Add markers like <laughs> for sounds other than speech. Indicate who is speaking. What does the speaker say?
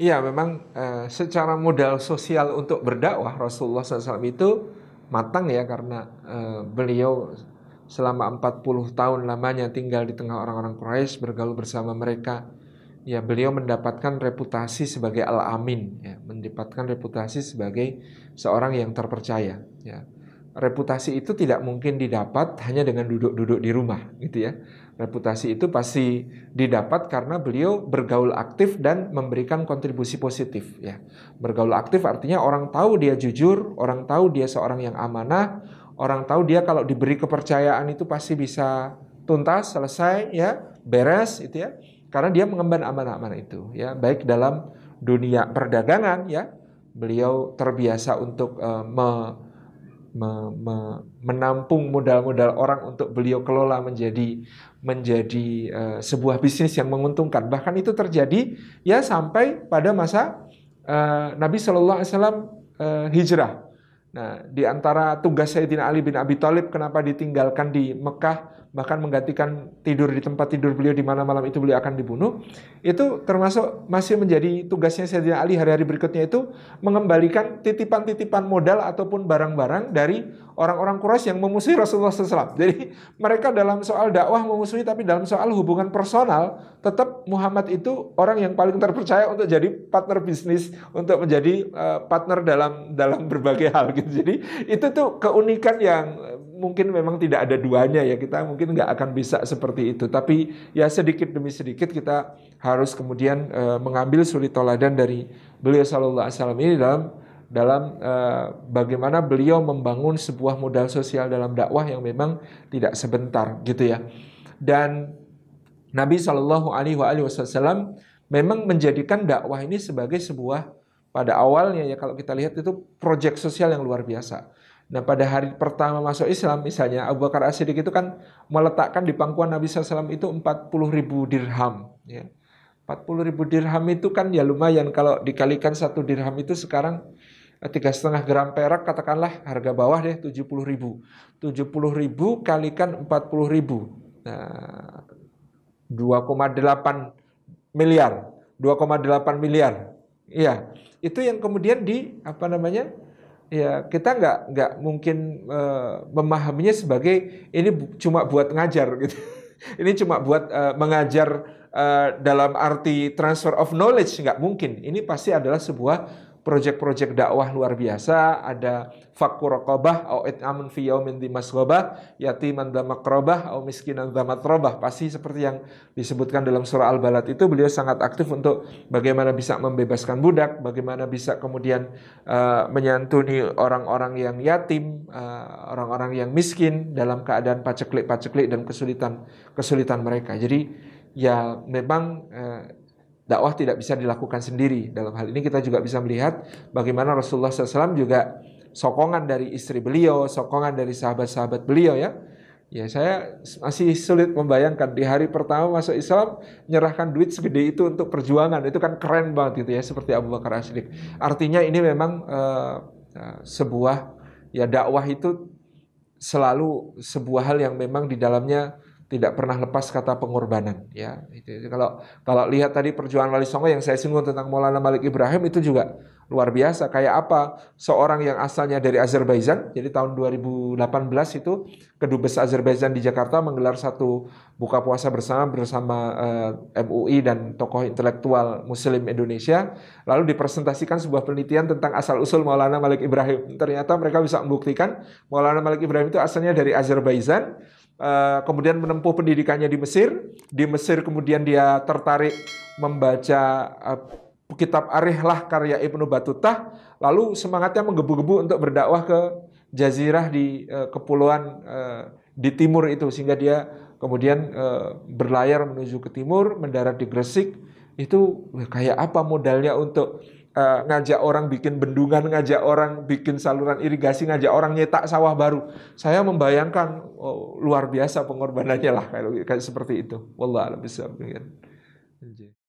Speaker 1: Iya, memang eh, secara modal sosial untuk berdakwah Rasulullah SAW itu matang ya karena eh, beliau selama 40 tahun lamanya tinggal di tengah orang-orang Quraisy bergaul bersama mereka. Ya, beliau mendapatkan reputasi sebagai al-amin, ya, mendapatkan reputasi sebagai seorang yang terpercaya, ya reputasi itu tidak mungkin didapat hanya dengan duduk-duduk di rumah gitu ya. Reputasi itu pasti didapat karena beliau bergaul aktif dan memberikan kontribusi positif ya. Bergaul aktif artinya orang tahu dia jujur, orang tahu dia seorang yang amanah, orang tahu dia kalau diberi kepercayaan itu pasti bisa tuntas, selesai ya, beres itu ya. Karena dia mengemban amanah-amanah itu ya, baik dalam dunia perdagangan ya. Beliau terbiasa untuk uh, me me, me, menampung modal-modal orang untuk beliau kelola menjadi menjadi uh, sebuah bisnis yang menguntungkan. Bahkan itu terjadi ya sampai pada masa uh, Nabi Shallallahu Alaihi Wasallam uh, hijrah. Nah, di antara tugas Sayyidina Ali bin Abi Thalib kenapa ditinggalkan di Mekah bahkan menggantikan tidur di tempat tidur beliau di mana malam itu beliau akan dibunuh, itu termasuk masih menjadi tugasnya Sayyidina Ali hari-hari berikutnya itu mengembalikan titipan-titipan modal ataupun barang-barang dari orang-orang Quraisy yang memusuhi Rasulullah SAW. Jadi mereka dalam soal dakwah memusuhi tapi dalam soal hubungan personal tetap Muhammad itu orang yang paling terpercaya untuk jadi partner bisnis, untuk menjadi eh, partner dalam dalam berbagai hal gitu. Jadi itu tuh keunikan yang eh, mungkin memang tidak ada duanya ya kita mungkin nggak akan bisa seperti itu tapi ya sedikit demi sedikit kita harus kemudian e, mengambil suri toladan dari beliau sallallahu alaihi wasallam ini dalam dalam e, bagaimana beliau membangun sebuah modal sosial dalam dakwah yang memang tidak sebentar gitu ya dan Nabi Shallallahu Alaihi Wasallam memang menjadikan dakwah ini sebagai sebuah pada awalnya ya kalau kita lihat itu proyek sosial yang luar biasa. Nah pada hari pertama masuk Islam misalnya Abu Bakar As-Siddiq itu kan meletakkan di pangkuan Nabi SAW itu 40 ribu dirham. Ya. 40 ribu dirham itu kan ya lumayan kalau dikalikan satu dirham itu sekarang eh, tiga setengah gram perak katakanlah harga bawah deh 70 ribu 70 ribu kalikan 40 ribu nah, 2,8 miliar 2,8 miliar iya itu yang kemudian di apa namanya ya kita nggak nggak mungkin e, memahaminya sebagai ini cuma buat ngajar gitu <laughs> ini cuma buat e, mengajar e, dalam arti transfer of knowledge nggak mungkin ini pasti adalah sebuah proyek-proyek dakwah luar biasa, ada fakku rokobah, au it'amun fi yaumin dimasghobah, yatiman dha makrobah au miskinan damat rokobah, Pasti seperti yang disebutkan dalam surah Al-Balad itu beliau sangat aktif untuk bagaimana bisa membebaskan budak, bagaimana bisa kemudian uh, menyantuni orang-orang yang yatim, uh, orang-orang yang miskin dalam keadaan paceklik-paceklik dan kesulitan kesulitan mereka. Jadi ya memang uh, dakwah tidak bisa dilakukan sendiri. Dalam hal ini kita juga bisa melihat bagaimana Rasulullah SAW juga sokongan dari istri beliau, sokongan dari sahabat-sahabat beliau ya. Ya saya masih sulit membayangkan di hari pertama masuk Islam menyerahkan duit segede itu untuk perjuangan itu kan keren banget gitu ya seperti Abu Bakar Ashidik. Artinya ini memang uh, sebuah ya dakwah itu selalu sebuah hal yang memang di dalamnya tidak pernah lepas kata pengorbanan ya itu, itu kalau kalau lihat tadi perjuangan Wali Songo yang saya singgung tentang Maulana Malik Ibrahim itu juga luar biasa. Kayak apa seorang yang asalnya dari Azerbaijan, jadi tahun 2018 itu kedubes Azerbaijan di Jakarta menggelar satu buka puasa bersama bersama uh, eh, MUI dan tokoh intelektual Muslim Indonesia. Lalu dipresentasikan sebuah penelitian tentang asal usul Maulana Malik Ibrahim. Ternyata mereka bisa membuktikan Maulana Malik Ibrahim itu asalnya dari Azerbaijan. Uh, kemudian menempuh pendidikannya di Mesir, di Mesir kemudian dia tertarik membaca uh, kitab Arihlah karya Ibnu Batutah lalu semangatnya menggebu-gebu untuk berdakwah ke jazirah di uh, kepulauan uh, di timur itu sehingga dia kemudian uh, berlayar menuju ke timur, mendarat di Gresik. Itu kayak apa modalnya untuk uh, ngajak orang bikin bendungan, ngajak orang bikin saluran irigasi, ngajak orang nyetak sawah baru. Saya membayangkan oh, luar biasa pengorbanannya lah kayak, kayak seperti itu. Wallah lebih bisa.